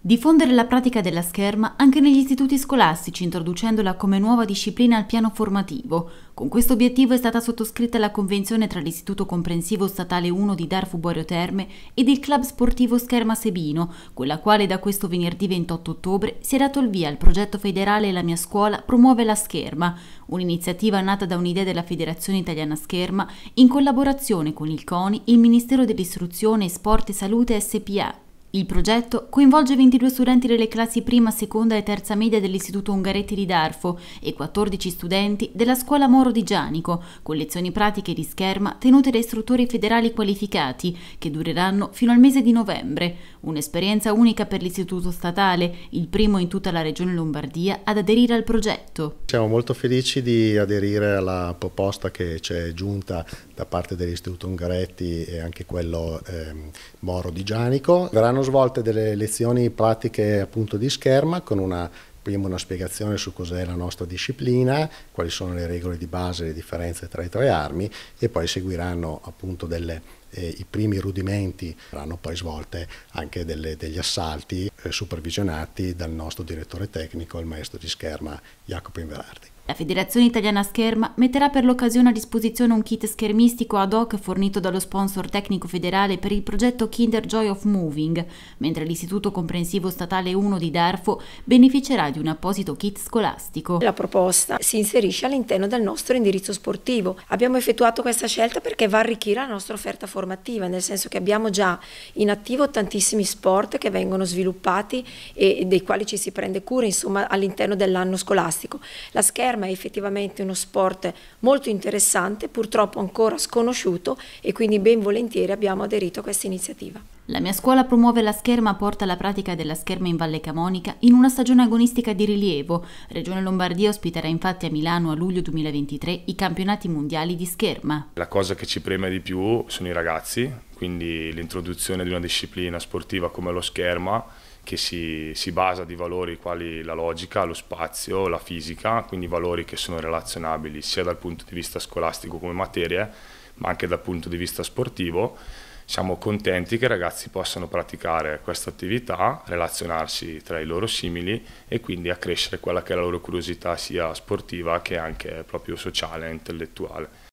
Diffondere la pratica della scherma anche negli istituti scolastici, introducendola come nuova disciplina al piano formativo. Con questo obiettivo è stata sottoscritta la convenzione tra l'Istituto Comprensivo Statale 1 di Darfu Borio Terme ed il Club Sportivo Scherma Sebino, con la quale da questo venerdì 28 ottobre si è dato il via al progetto federale La mia scuola promuove la scherma, un'iniziativa nata da un'idea della Federazione Italiana Scherma in collaborazione con il CONI, il Ministero dell'Istruzione, Sport e Salute SPA il progetto coinvolge 22 studenti delle classi prima, seconda e terza media dell'Istituto Ungaretti di Darfo e 14 studenti della scuola Moro di Gianico, con lezioni pratiche di scherma tenute da istruttori federali qualificati, che dureranno fino al mese di novembre. Un'esperienza unica per l'Istituto Statale, il primo in tutta la regione Lombardia ad aderire al progetto. Siamo molto felici di aderire alla proposta che ci è giunta da parte dell'Istituto Ungaretti e anche quello eh, Moro di Gianico. Verranno svolte delle lezioni pratiche appunto di scherma con una prima una spiegazione su cos'è la nostra disciplina, quali sono le regole di base, le differenze tra i tre armi e poi seguiranno appunto delle eh, i primi rudimenti saranno poi svolte anche delle, degli assalti eh, supervisionati dal nostro direttore tecnico, il maestro di scherma Jacopo Inverardi. La Federazione Italiana Scherma metterà per l'occasione a disposizione un kit schermistico ad hoc fornito dallo sponsor tecnico federale per il progetto Kinder Joy of Moving, mentre l'Istituto Comprensivo Statale 1 di Darfo beneficerà di un apposito kit scolastico. La proposta si inserisce all'interno del nostro indirizzo sportivo. Abbiamo effettuato questa scelta perché va a arricchire la nostra offerta formativa formativa, nel senso che abbiamo già in attivo tantissimi sport che vengono sviluppati e, dei quali ci si prende cura insomma, all'interno dell'anno scolastico. La scherma è effettivamente uno sport molto interessante, purtroppo ancora sconosciuto e quindi ben volentieri abbiamo aderito a questa iniziativa. La mia scuola promuove la scherma porta la pratica della scherma in Valle Camonica in una stagione agonistica di rilievo. Regione Lombardia ospiterà infatti a Milano a luglio 2023 i campionati mondiali di scherma. La cosa che ci preme di più sono i ragazzi, quindi l'introduzione di una disciplina sportiva come lo scherma che si, si basa di valori quali la logica, lo spazio, la fisica, quindi valori che sono relazionabili sia dal punto di vista scolastico come materie, ma anche dal punto di vista sportivo siamo contenti che i ragazzi possano praticare questa attività, relazionarsi tra i loro simili e quindi accrescere quella che è la loro curiosità sia sportiva che anche proprio sociale e intellettuale.